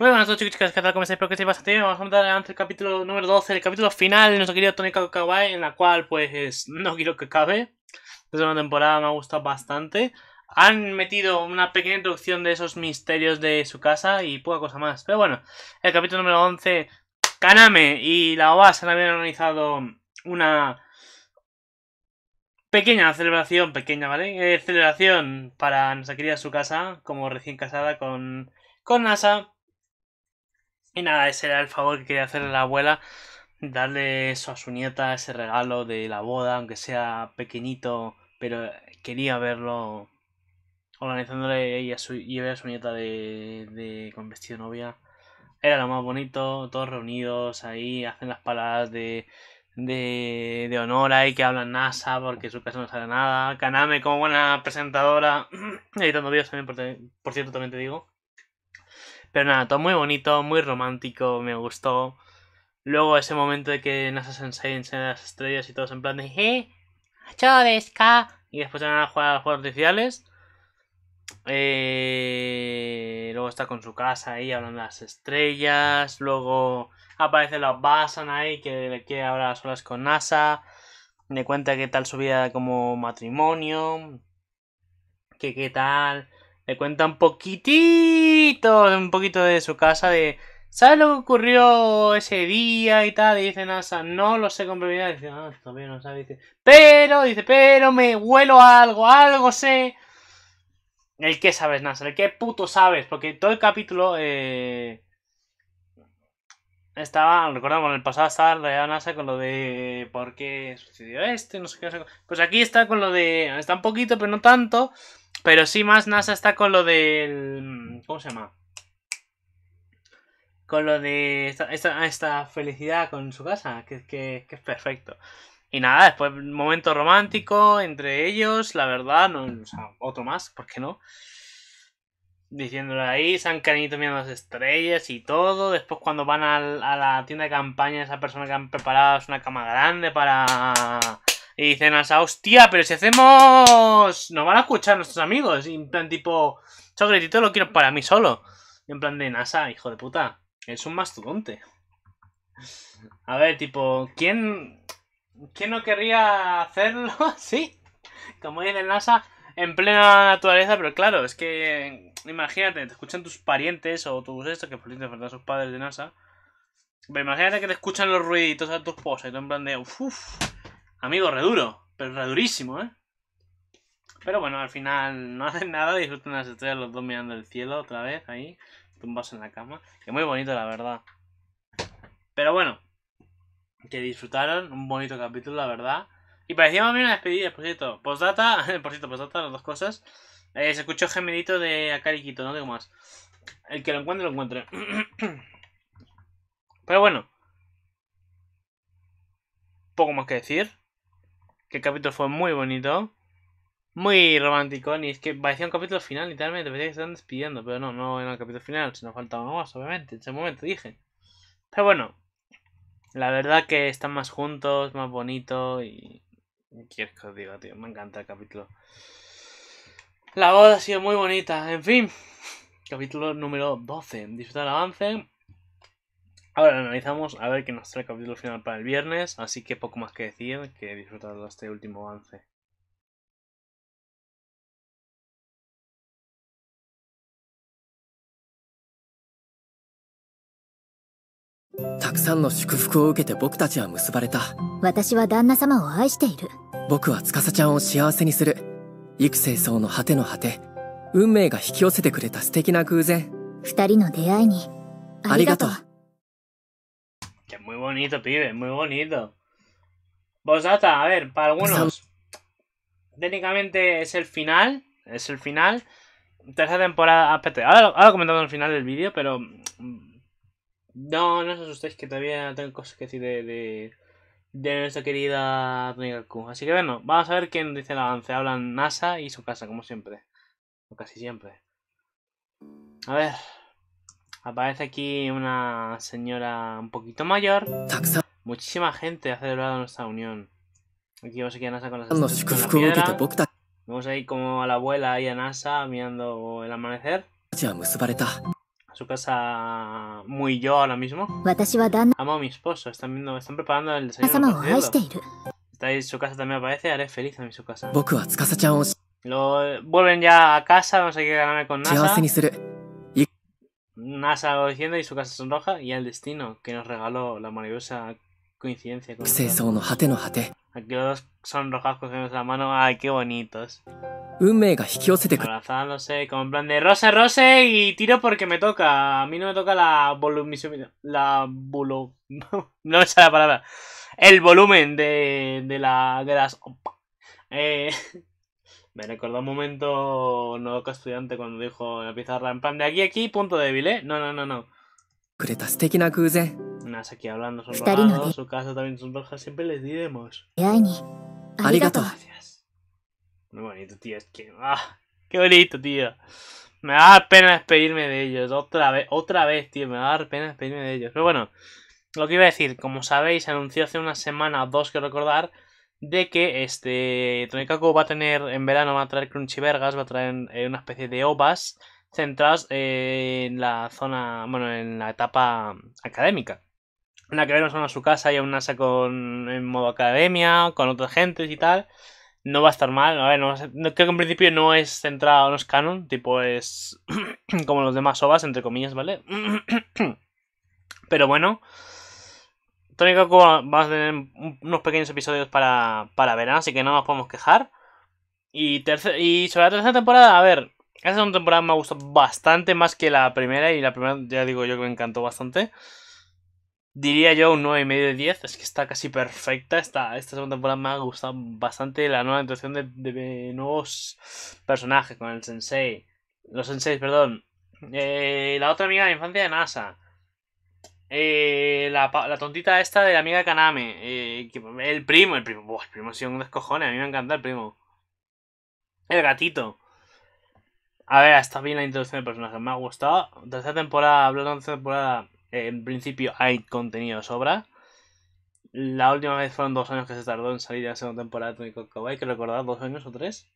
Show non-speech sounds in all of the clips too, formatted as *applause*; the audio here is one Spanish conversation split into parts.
Muy buenas chicos, chicos ¿qué tal? ¿Cómo estáis? Espero que estéis bastante bien. Vamos a dar adelante el capítulo número 12, el capítulo final de nuestro querida Tony Kawaii, en la cual pues no quiero que acabe. Desde una temporada me ha gustado bastante. Han metido una pequeña introducción de esos misterios de su casa y poca cosa más. Pero bueno, el capítulo número 11, Kaname y la OAS han organizado una pequeña celebración, pequeña, ¿vale? Eh, celebración para nuestra querida su casa, como recién casada con, con NASA. Y nada, ese era el favor que quería hacerle a la abuela, darle eso a su nieta, ese regalo de la boda, aunque sea pequeñito, pero quería verlo organizándole ella su, y a su nieta de, de, con vestido novia. Era lo más bonito, todos reunidos ahí, hacen las palabras de, de, de honor ahí que hablan NASA porque su casa no sabe nada. Kaname como buena presentadora, *clears throat* editando vídeos también, por cierto, también te digo. Pero nada, todo muy bonito, muy romántico, me gustó. Luego ese momento de que NASA se enseña las estrellas y todos en plan de ¡Eh! Y después van a jugar a los juegos artificiales. Eh, luego está con su casa ahí hablando de las estrellas. Luego aparece la Basan ahí que le quiere hablar a las con NASA. Le cuenta qué tal su vida como matrimonio. Que qué tal le cuenta un poquitito, un poquito de su casa, de... ¿Sabes lo que ocurrió ese día y tal? dice NASA, no lo sé con probabilidad. Dice, ah, todavía no sabe. pero, dice, pero me huelo a algo, algo sé. El que sabes, NASA, el qué puto sabes. Porque todo el capítulo eh, estaba, recordamos, en el pasado estaba realidad NASA con lo de por qué sucedió este, No sé qué. Pues aquí está con lo de, está un poquito, pero no tanto. Pero sí, más NASA está con lo del. ¿Cómo se llama? Con lo de esta, felicidad con su casa, que, es perfecto. Y nada, después un momento romántico entre ellos, la verdad, no, otro más, ¿por qué no? diciéndolo ahí, San Canito mirando las estrellas y todo. Después, cuando van a la tienda de campaña, esa persona que han preparado es una cama grande para y dice NASA, hostia, pero si hacemos... Nos van a escuchar nuestros amigos. Y en plan tipo, Socratito lo quiero para mí solo. Y en plan de NASA, hijo de puta. Es un mastodonte. A ver, tipo, ¿quién... ¿Quién no querría hacerlo así? *laughs* Como dice NASA, en plena naturaleza, pero claro, es que imagínate, te escuchan tus parientes o tus estos, que por cierto sus padres de NASA. Pero imagínate que te escuchan los ruiditos a tus esposa y en plan de Amigo, reduro, pero redurísimo, ¿eh? Pero bueno, al final *laughs* no hacen nada, disfrutan las estrellas los dos mirando el cielo otra vez ahí, tumbados en la cama, que muy bonito la verdad. Pero bueno, que disfrutaron, un bonito capítulo la verdad. Y parecía más bien una despedida, por cierto. Postdata, *laughs* por cierto, postdata, las dos cosas. Eh, se escuchó gemelito de Akariquito, no tengo más. El que lo encuentre, lo encuentre. *clears throat* Pero bueno. Poco más que decir. Que el capítulo fue muy bonito. Muy romántico. ni es que parecía un capítulo final, literalmente. Parecía que se estaban despidiendo. Pero no, no era el capítulo final. si nos faltaba más, obviamente. En ese momento dije. Pero bueno. La verdad que están más juntos, más bonito. Y. Quiero que os diga, tío. Me encanta el capítulo. La boda ha sido muy bonita. En fin. Capítulo número 12. Disfrutar el avance. Ahora lo analizamos a ver qué nos trae el capítulo final para el viernes, así que poco más que decir que disfrutar de este último avance. たくさんの祝福を受けて僕たちは結ばれた私は旦那様を愛している僕は司ちゃんを幸せにする幾星層の果ての果て運命が引き寄せてくれた素敵な偶然二人の出会いにありがとう muy bonito, pibe, muy bonito. data a ver, para algunos. Técnicamente es el final. Es el final. Tercera temporada. Ah, espérate, ahora, lo comentamos el final del vídeo, pero. Mm, no, no os asustéis que todavía tengo cosas que decir de. de, nuestra querida Q. Así que bueno, vamos a ver quién dice el avance. Hablan NASA y su casa, como siempre. O casi siempre. A ver. Aparece aquí una señora un poquito mayor. Muchísima gente ha celebrado nuestra unión. Aquí vamos aquí a NASA con las con Vamos Vemos ahí como a la abuela y a NASA mirando el amanecer. A su casa muy yo ahora mismo. Amo a mi esposo. Están viendo, están preparando el desayuno. Está ahí su casa también aparece. Haré feliz a mi su casa. vuelven ya a casa. Vamos a ir a ganarme con NASA. NASA diciendo y su casa sonroja y el destino que nos regaló la maravillosa coincidencia con Aquí los rojas, cogemos la mano, ay, qué bonitos. Abrazándose con plan de rosa, Rose y tiro porque me toca. A mí no me toca la volumisión, La *laughs* no me sale la palabra. El volumen de, de, la, de las. *laughs* Eh, me recordó un momento no estudiante cuando dijo en la pizarra en plan de aquí, aquí, punto débil, ¿eh? No, no, no, no. es aquí hablando sonrojados, su casa también rojas, siempre les diremos. Eh, arigato. Muy bonito, tío, es que... Ah, ¡Qué bonito, tío! Me da pena despedirme de ellos, otra vez, otra vez, tío, me va a dar pena despedirme de ellos. Pero bueno, lo que iba a decir, como sabéis, anunció hace una semana o dos que recordar de que este Tronicaco va a tener en verano va a traer crunchy vergas, va a traer eh, una especie de ovas centradas eh, en la zona, bueno, en la etapa académica. Una la que vemos a su casa y a una saco en modo academia, con otras gentes y tal. No va a estar mal, a ver, no, creo que en principio no es centrado, no es canon, tipo es *clears throat* como los demás ovas, entre comillas, ¿vale? *clears throat* Pero bueno, Tony a tener unos pequeños episodios para, para ¿ah? así que no nos podemos quejar. Y, tercer, y sobre la tercera temporada, a ver, esta segunda temporada me ha gustado bastante más que la primera. Y la primera, ya digo yo que me encantó bastante. Diría yo un 9,5 de 10. Es que está casi perfecta. Esta, esta segunda temporada me ha gustado bastante la nueva introducción de, nuevos personajes con el sensei. Los senseis, perdón. Eh, la otra amiga de la infancia de NASA. Eh, la, la, tontita esta de la amiga Kaname. Eh, el primo, el primo. Buah, el primo ha sido un A mí me encanta el primo. El gatito. A ver, está bien la introducción del personaje. Me ha gustado. Tercera temporada, hablando de temporada. Eh, en principio hay contenido de sobra. La última vez fueron dos años que se tardó en salir la segunda temporada de Tony Hay que recordar, dos años o tres.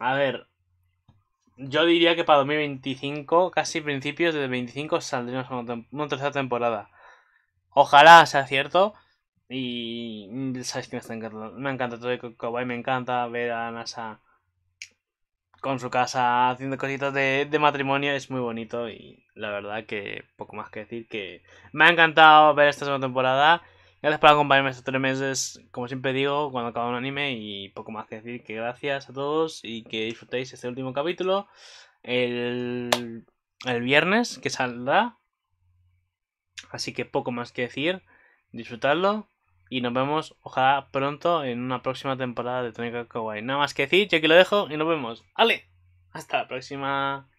A ver, yo diría que para 2025, casi principios de 2025, saldremos una, tercera temporada. Ojalá sea cierto. Y sabes que me, encanta todo el me encanta ver a NASA con su casa haciendo cositas de, de, matrimonio. Es muy bonito y la verdad que poco más que decir que me ha encantado ver esta segunda temporada. Gracias por acompañarme estos tres meses, como siempre digo, cuando acaba un anime y poco más que decir que gracias a todos y que disfrutéis este último capítulo el, viernes que saldrá. Así que poco más que decir, disfrutarlo y nos vemos ojalá pronto en una próxima temporada de Tónica Kawaii. Nada más que decir, yo aquí lo dejo y nos vemos. ¡Ale! Hasta la próxima.